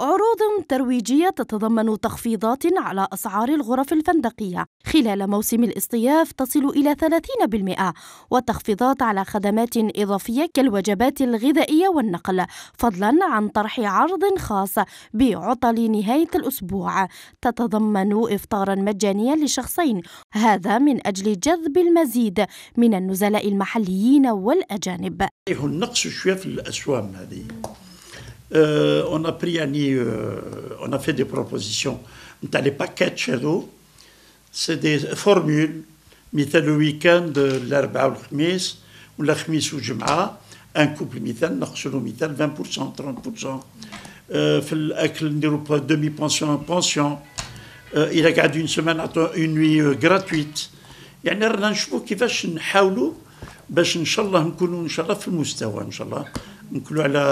عروض ترويجية تتضمن تخفيضات على أسعار الغرف الفندقية خلال موسم الاصطياف تصل إلى 30% وتخفيضات على خدمات إضافية كالوجبات الغذائية والنقل فضلا عن طرح عرض خاص بعطل نهاية الأسبوع تتضمن إفطارا مجانيا لشخصين هذا من أجل جذب المزيد من النزلاء المحليين والأجانب النقص شوية في الأسوام هذه Euh, on a pris Annie, euh, on a fait des propositions. Tu les paquets de c'est des formules. مثل le week-end, l'herbe ou le ou la ou jum'a, un couple مثل 20%, 30%. Avec le demi pension, pension. Euh, il a gardé une semaine, une nuit gratuite. يعني رانا نشوفوا كيفاش نحاولوا باش ان شاء الله نكونوا ان شاء الله في المستوى ان شاء الله على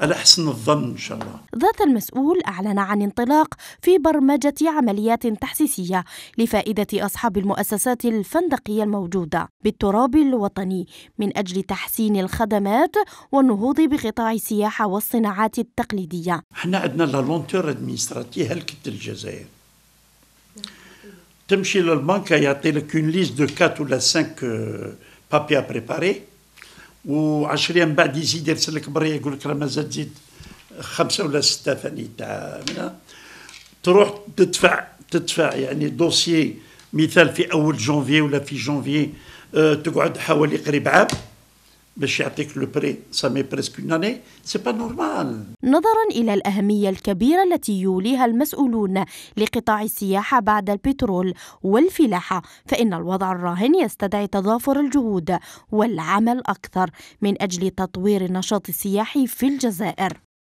على حسن الظن إن شاء الله ذات المسؤول أعلن عن انطلاق في برمجة عمليات تحسيسية لفائدة أصحاب المؤسسات الفندقية الموجودة بالتراب الوطني من أجل تحسين الخدمات والنهوض بقطاع السياحة والصناعات التقليدية احنا عندنا لا لونتور ادمينستراتي هلكت الجزائر تمشي للبنك يعطي لك اون ليست دو كات ولا 5 بابي بريباري و10 ايام بعد يزيد يرسل لك بريه يقول لك راه مازال تزيد خمسه ولا سته ثاني تاع تروح تدفع تدفع يعني دوسيي مثال في اول جونفي ولا في جونفي أه تقعد حوالي قريب عام باش يعطيك لو بري سامي بريسك اون اني سي با نورمال نظرا الى الاهميه الكبيره التي يوليها المسؤولون لقطاع السياحه بعد البترول والفلاحه فان الوضع الراهن يستدعي تضافر الجهود والعمل اكثر من اجل تطوير النشاط السياحي في الجزائر